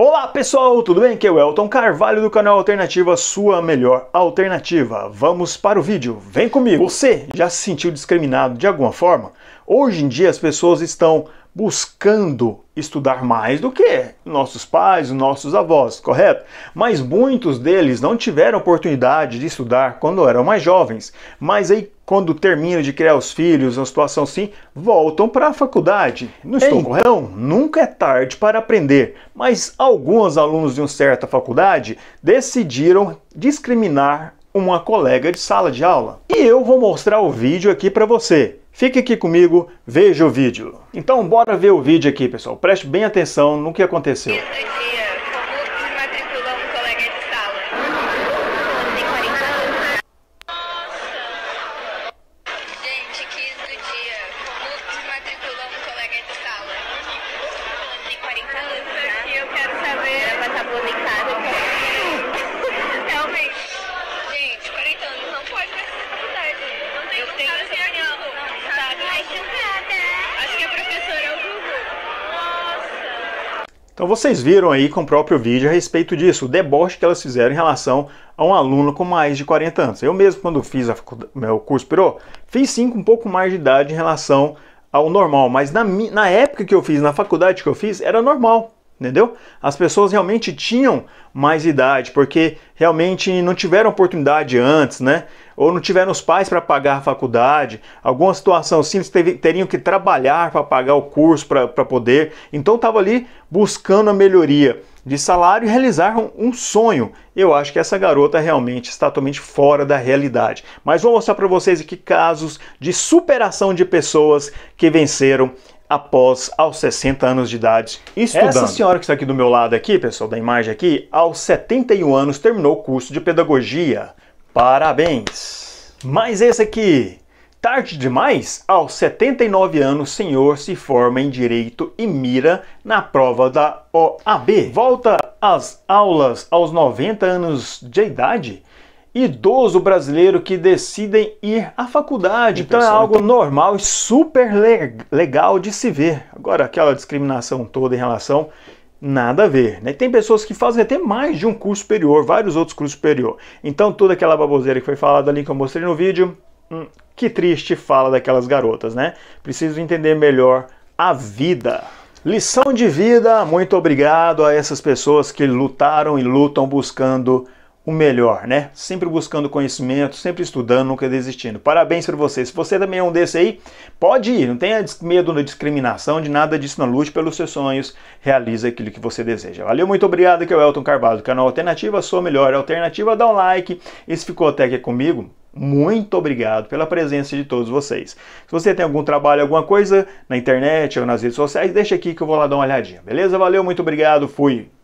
Olá pessoal, tudo bem? Aqui é o Elton Carvalho do canal Alternativa Sua Melhor Alternativa. Vamos para o vídeo, vem comigo! Você já se sentiu discriminado de alguma forma? Hoje em dia as pessoas estão buscando estudar mais do que nossos pais, nossos avós, correto? Mas muitos deles não tiveram oportunidade de estudar quando eram mais jovens. Mas aí, quando terminam de criar os filhos, uma situação assim, voltam para a faculdade. Não estou então, correto? nunca é tarde para aprender. Mas alguns alunos de uma certa faculdade decidiram discriminar uma colega de sala de aula. E eu vou mostrar o vídeo aqui para você. Fique aqui comigo, veja o vídeo. Então bora ver o vídeo aqui, pessoal. Preste bem atenção no que aconteceu. Então vocês viram aí com o próprio vídeo a respeito disso, o deboche que elas fizeram em relação a um aluno com mais de 40 anos. Eu mesmo, quando fiz a, meu curso Pirô, fiz sim com um pouco mais de idade em relação ao normal, mas na, na época que eu fiz, na faculdade que eu fiz, era normal entendeu? As pessoas realmente tinham mais idade, porque realmente não tiveram oportunidade antes, né? Ou não tiveram os pais para pagar a faculdade, alguma situação assim, eles teriam que trabalhar para pagar o curso, para poder. Então estava ali buscando a melhoria de salário e realizar um sonho. Eu acho que essa garota realmente está totalmente fora da realidade. Mas vou mostrar para vocês aqui casos de superação de pessoas que venceram após aos 60 anos de idade estudando. Essa senhora que está aqui do meu lado aqui, pessoal, da imagem aqui, aos 71 anos terminou o curso de pedagogia. Parabéns! Mas esse aqui, tarde demais, aos 79 anos, senhor se forma em direito e mira na prova da OAB. Volta às aulas aos 90 anos de idade idoso brasileiro que decidem ir à faculdade. Então é algo normal e super legal de se ver. Agora, aquela discriminação toda em relação nada a ver. Né? Tem pessoas que fazem até mais de um curso superior, vários outros cursos superior. Então toda aquela baboseira que foi falada ali que eu mostrei no vídeo, hum, que triste fala daquelas garotas, né? Preciso entender melhor a vida. Lição de vida, muito obrigado a essas pessoas que lutaram e lutam buscando o melhor, né? Sempre buscando conhecimento, sempre estudando, nunca desistindo. Parabéns para você. Se você também é um desse aí, pode ir, não tenha medo da discriminação, de nada disso, não lute pelos seus sonhos, realiza aquilo que você deseja. Valeu, muito obrigado, que é o Elton Carvalho, do canal Alternativa, sou melhor alternativa, dá um like. Esse ficou até aqui comigo, muito obrigado pela presença de todos vocês. Se você tem algum trabalho, alguma coisa na internet ou nas redes sociais, deixa aqui que eu vou lá dar uma olhadinha, beleza? Valeu, muito obrigado, fui!